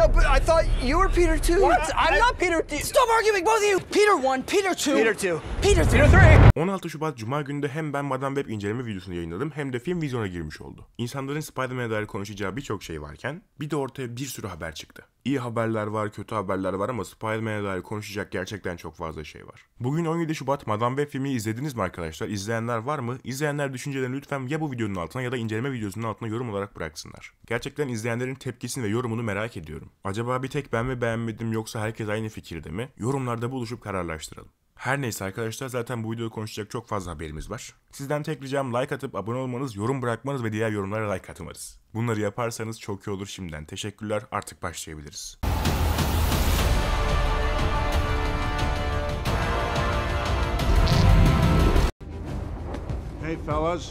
No, but I thought you were Peter too. What? I'm I... not Peter. Stop arguing, both of you. Peter one, Peter two. Peter two. Peter three. Peter three. 16 Şubat Cuma günü hem ben Madame Web inceleme videosunu yayınladım hem de film vizyona girmiş oldu. İnsanların Spider-Man'e dair konuşacağı birçok şey varken bir de ortaya bir sürü haber çıktı. İyi haberler var, kötü haberler var ama Spider-Man'e dair konuşacak gerçekten çok fazla şey var. Bugün 17 Şubat Madame Web filmi izlediniz mi arkadaşlar? İzleyenler var mı? İzleyenler düşüncelerini lütfen ya bu videonun altına ya da inceleme videosunun altına yorum olarak bıraksınlar. Gerçekten izleyenlerin tepkisini ve yorumunu merak ediyorum. Acaba bir tek ben mi beğenmedim yoksa herkes aynı fikirde mi? Yorumlarda buluşup kararlaştıralım. Her neyse arkadaşlar zaten bu videoda konuşacak çok fazla haberimiz var. Sizden tek ricam like atıp abone olmanız, yorum bırakmanız ve diğer yorumlara like atmanız. Bunları yaparsanız çok iyi olur şimdiden. Teşekkürler artık başlayabiliriz. Hey fellas,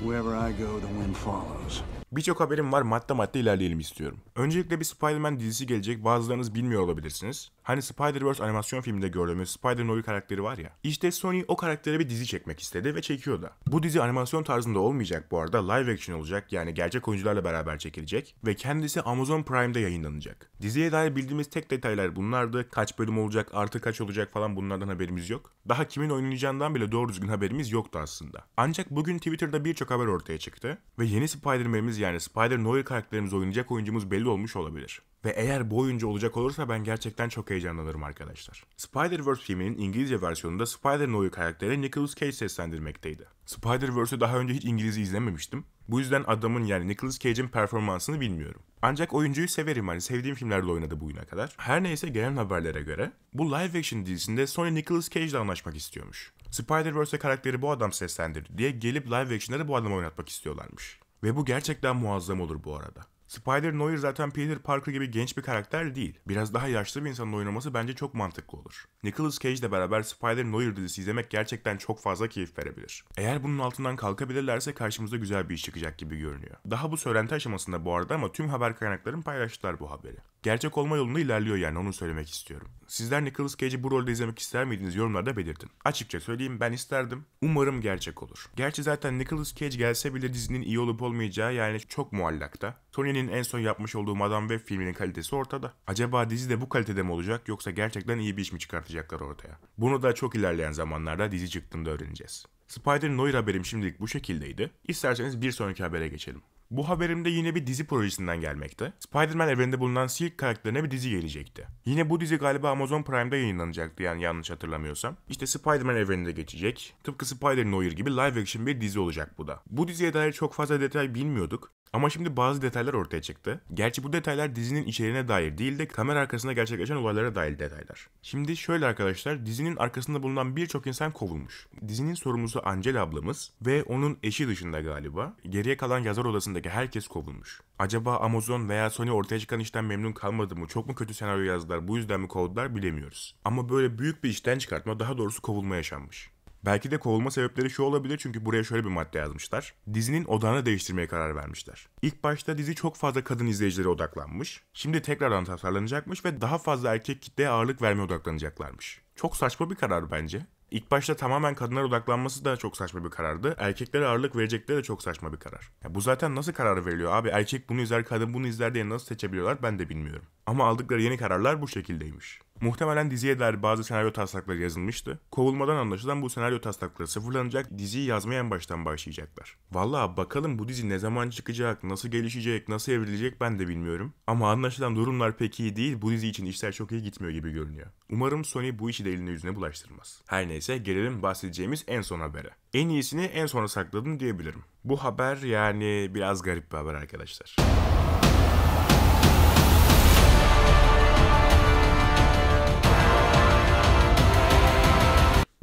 wherever I go the wind follows. Birçok haberim var madde madde ilerleyelim istiyorum. Öncelikle bir Spider-Man dizisi gelecek bazılarınız bilmiyor olabilirsiniz. Hani Spider-Verse animasyon filminde gördüğümüz Spider-Noir karakteri var ya. İşte Sony o karaktere bir dizi çekmek istedi ve çekiyor da. Bu dizi animasyon tarzında olmayacak bu arada live action olacak yani gerçek oyuncularla beraber çekilecek ve kendisi Amazon Prime'de yayınlanacak. Diziye dair bildiğimiz tek detaylar bunlardı. Kaç bölüm olacak, artı kaç olacak falan bunlardan haberimiz yok. Daha kimin oynayacağından bile doğru düzgün haberimiz yoktu aslında. Ancak bugün Twitter'da birçok haber ortaya çıktı ve yeni Spider-Man'imiz yani Spider-Noir karakterimiz oynayacak oyuncumuz belli olmuş olabilir. Ve eğer bu oyuncu olacak olursa ben gerçekten çok heyecanlanırım arkadaşlar. Spider-Verse filminin İngilizce versiyonunda Spider-No'yu karakteri Nicolas Cage seslendirmekteydi. Spider-Verse'ü daha önce hiç İngilizce izlememiştim. Bu yüzden adamın yani Nicolas Cage'in performansını bilmiyorum. Ancak oyuncuyu severim hani sevdiğim filmlerde oynadı bugüne kadar. Her neyse gelen haberlere göre bu live action dizisinde Sony Nicolas Cage ile anlaşmak istiyormuş. Spider-Verse karakteri bu adam seslendirdi diye gelip live action'da da bu adamı oynatmak istiyorlarmış. Ve bu gerçekten muazzam olur bu arada. Spider Noir zaten Peter Parker gibi genç bir karakter değil. Biraz daha yaşlı bir insanın oynaması bence çok mantıklı olur. Nicolas Cage ile beraber Spider Noir dizisi izlemek gerçekten çok fazla keyif verebilir. Eğer bunun altından kalkabilirlerse karşımıza güzel bir iş çıkacak gibi görünüyor. Daha bu söylenti aşamasında bu arada ama tüm haber kaynakların paylaştılar bu haberi gerçek olma yolunda ilerliyor yani onu söylemek istiyorum. Sizler Nicolas Cage'i bu rolde izlemek ister miydiniz yorumlarda belirtin. Açıkça söyleyeyim ben isterdim. Umarım gerçek olur. Gerçi zaten Nicolas Cage gelse bile dizinin iyi olup olmayacağı yani çok muallakta. Tony'nin en son yapmış olduğu Madame ve filminin kalitesi ortada. Acaba dizi de bu kalitede mi olacak yoksa gerçekten iyi bir iş mi çıkartacaklar ortaya? Bunu da çok ilerleyen zamanlarda dizi çıktığında öğreneceğiz. Spider-Noir haberim şimdilik bu şekildeydi. İsterseniz bir sonraki habere geçelim. Bu haberimde yine bir dizi projesinden gelmekte. Spider-Man evreninde bulunan Silk karakterine bir dizi gelecekti. Yine bu dizi galiba Amazon Prime'da yayınlanacaktı yani yanlış hatırlamıyorsam. İşte Spider-Man evreninde geçecek. Tıpkı Spider-Noir gibi live action bir dizi olacak bu da. Bu diziye dair çok fazla detay bilmiyorduk. Ama şimdi bazı detaylar ortaya çıktı. Gerçi bu detaylar dizinin içeriğine dair değil de kamera arkasında gerçekleşen olaylara dair detaylar. Şimdi şöyle arkadaşlar, dizinin arkasında bulunan birçok insan kovulmuş. Dizinin sorumlusu Angel ablamız ve onun eşi dışında galiba geriye kalan yazar odasındaki herkes kovulmuş. Acaba Amazon veya Sony ortaya çıkan işten memnun kalmadı mı? Çok mu kötü senaryo yazdılar? Bu yüzden mi kovdular? Bilemiyoruz. Ama böyle büyük bir işten çıkartma, daha doğrusu kovulma yaşanmış. Belki de kovulma sebepleri şu olabilir çünkü buraya şöyle bir madde yazmışlar. Dizinin odağını değiştirmeye karar vermişler. İlk başta dizi çok fazla kadın izleyicilere odaklanmış. Şimdi tekrardan tasarlanacakmış ve daha fazla erkek kitleye ağırlık vermeye odaklanacaklarmış. Çok saçma bir karar bence. İlk başta tamamen kadınlar odaklanması da çok saçma bir karardı. Erkeklere ağırlık verecekleri de çok saçma bir karar. Ya bu zaten nasıl karar veriliyor abi? Erkek bunu izler, kadın bunu izler diye nasıl seçebiliyorlar ben de bilmiyorum. Ama aldıkları yeni kararlar bu şekildeymiş. Muhtemelen diziye dair bazı senaryo taslakları yazılmıştı. Kovulmadan anlaşılan bu senaryo taslakları sıfırlanacak, diziyi yazmaya en baştan başlayacaklar. Valla bakalım bu dizi ne zaman çıkacak, nasıl gelişecek, nasıl evrilecek ben de bilmiyorum. Ama anlaşılan durumlar pek iyi değil, bu dizi için işler çok iyi gitmiyor gibi görünüyor. Umarım Sony bu işi de eline yüzüne bulaştırmaz. Her neyse gelelim bahsedeceğimiz en son habere. En iyisini en sona sakladım diyebilirim. Bu haber yani biraz garip bir haber arkadaşlar.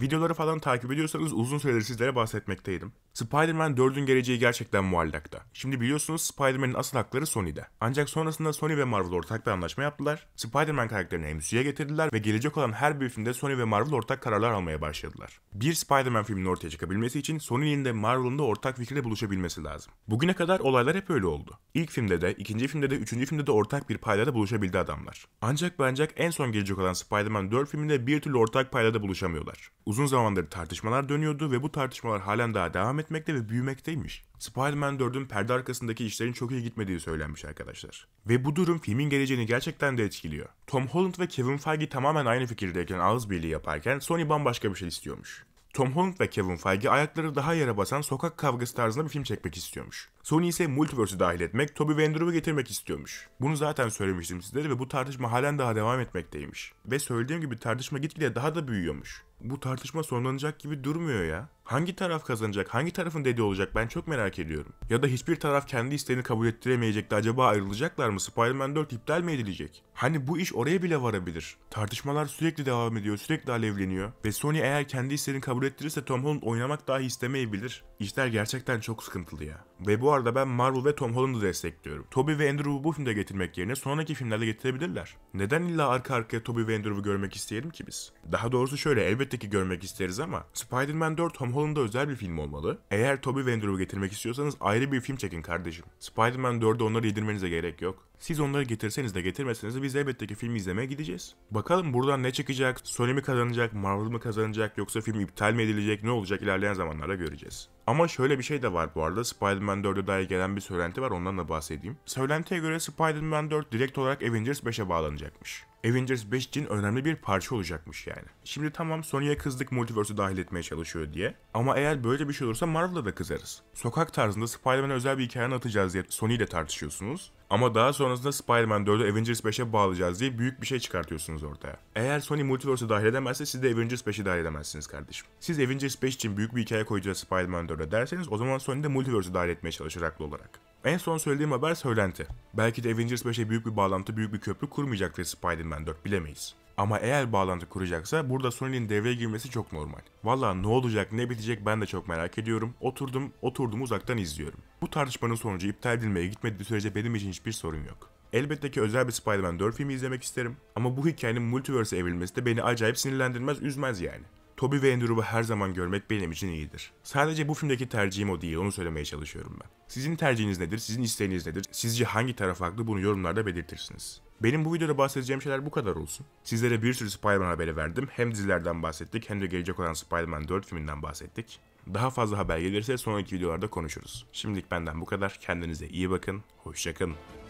Videoları falan takip ediyorsanız uzun süredir sizlere bahsetmekteydim. Spider-Man 4'ün geleceği gerçekten muallakta. Şimdi biliyorsunuz Spider-Man'in asıl hakları Sony'de. Ancak sonrasında Sony ve Marvel ortak bir anlaşma yaptılar. Spider-Man karakterini MCU'ya getirdiler ve gelecek olan her bir filmde Sony ve Marvel ortak kararlar almaya başladılar. Bir Spider-Man filminin ortaya çıkabilmesi için Sony'nin de Marvel'ın da ortak fikirde buluşabilmesi lazım. Bugüne kadar olaylar hep öyle oldu. İlk filmde de, ikinci filmde de, üçüncü filmde de ortak bir paydada buluşabildi adamlar. Ancak bence en son gelecek olan Spider-Man 4 filminde bir türlü ortak paydada buluşamıyorlar. Uzun zamandır tartışmalar dönüyordu ve bu tartışmalar halen daha devam etmekte ve büyümekteymiş. Spider-Man 4'ün perde arkasındaki işlerin çok iyi gitmediği söylenmiş arkadaşlar. Ve bu durum filmin geleceğini gerçekten de etkiliyor. Tom Holland ve Kevin Feige tamamen aynı fikirdeyken ağız birliği yaparken Sony bambaşka bir şey istiyormuş. Tom Holland ve Kevin Feige ayakları daha yere basan sokak kavgası tarzında bir film çekmek istiyormuş. Sony ise multiverse'ü dahil etmek, Tobey Vendrew'u getirmek istiyormuş. Bunu zaten söylemiştim sizlere ve bu tartışma halen daha devam etmekteymiş. Ve söylediğim gibi tartışma gitgide daha da büyüyormuş bu tartışma sonlanacak gibi durmuyor ya. Hangi taraf kazanacak? Hangi tarafın dediği olacak? Ben çok merak ediyorum. Ya da hiçbir taraf kendi isteğini kabul ettiremeyecek de acaba ayrılacaklar mı? Spider-Man 4 iptal mi edilecek? Hani bu iş oraya bile varabilir. Tartışmalar sürekli devam ediyor, sürekli alevleniyor. Ve Sony eğer kendi isteğini kabul ettirirse Tom Holland oynamak dahi istemeyebilir. İşler gerçekten çok sıkıntılı ya. Ve bu arada ben Marvel ve Tom Holland'ı destekliyorum. Toby ve Andrew'u bu filmde getirmek yerine sonraki filmlerde getirebilirler. Neden illa arka arkaya Toby ve Andrew'u görmek isteyelim ki biz? Daha doğrusu şöyle elbette ki görmek isteriz ama Spider-Man 4 Tom Holland'a özel bir film olmalı. Eğer Tobey Maguire'ı getirmek istiyorsanız ayrı bir film çekin kardeşim. Spider-Man 4'ü onları yedirmenize gerek yok. Siz onları getirseniz de getirmeseniz de biz elbette ki filmi izlemeye gideceğiz. Bakalım buradan ne çıkacak, Sony mi kazanacak, Marvel mı kazanacak yoksa film iptal mi edilecek ne olacak ilerleyen zamanlarda göreceğiz. Ama şöyle bir şey de var bu arada. Spider-Man 4'e dair gelen bir söylenti var ondan da bahsedeyim. Söylentiye göre Spider-Man 4 direkt olarak Avengers 5'e bağlanacakmış. Avengers 5 için önemli bir parça olacakmış yani. Şimdi tamam Sony'ye kızdık multiverse'ü dahil etmeye çalışıyor diye. Ama eğer böyle bir şey olursa Marvel'a da kızarız. Sokak tarzında Spider-Man'e özel bir hikaye atacağız diye Sony ile tartışıyorsunuz. Ama daha sonrasında Spider-Man 4'ü Avengers 5'e bağlayacağız diye büyük bir şey çıkartıyorsunuz ortaya. Eğer Sony Multiverse'ı dahil edemezse siz de Avengers 5'i dahil edemezsiniz kardeşim. Siz Avengers 5 için büyük bir hikaye koyacağız Spider-Man 4'e derseniz o zaman Sony de Multiverse'ı dahil etmeye çalışır haklı olarak. En son söylediğim haber söylenti. Belki de Avengers 5'e büyük bir bağlantı, büyük bir köprü kurmayacaktır Spider-Man 4 bilemeyiz. Ama eğer bağlantı kuracaksa burada Sony'nin devreye girmesi çok normal. Valla ne olacak ne bitecek ben de çok merak ediyorum. Oturdum, oturdum uzaktan izliyorum. Bu tartışmanın sonucu iptal edilmeye gitmediği sürece benim için hiçbir sorun yok. Elbette ki özel bir Spider-Man 4 filmi izlemek isterim ama bu hikayenin multiverse'e evrilmesi de beni acayip sinirlendirmez, üzmez yani. Toby ve Andrew'u her zaman görmek benim için iyidir. Sadece bu filmdeki tercihim o değil, onu söylemeye çalışıyorum ben. Sizin tercihiniz nedir, sizin isteğiniz nedir, sizce hangi taraf haklı bunu yorumlarda belirtirsiniz. Benim bu videoda bahsedeceğim şeyler bu kadar olsun. Sizlere bir sürü Spider-Man haberi verdim. Hem dizilerden bahsettik hem de gelecek olan Spider-Man 4 filminden bahsettik. Daha fazla haber gelirse sonraki videolarda konuşuruz. Şimdilik benden bu kadar. Kendinize iyi bakın. Hoşçakalın.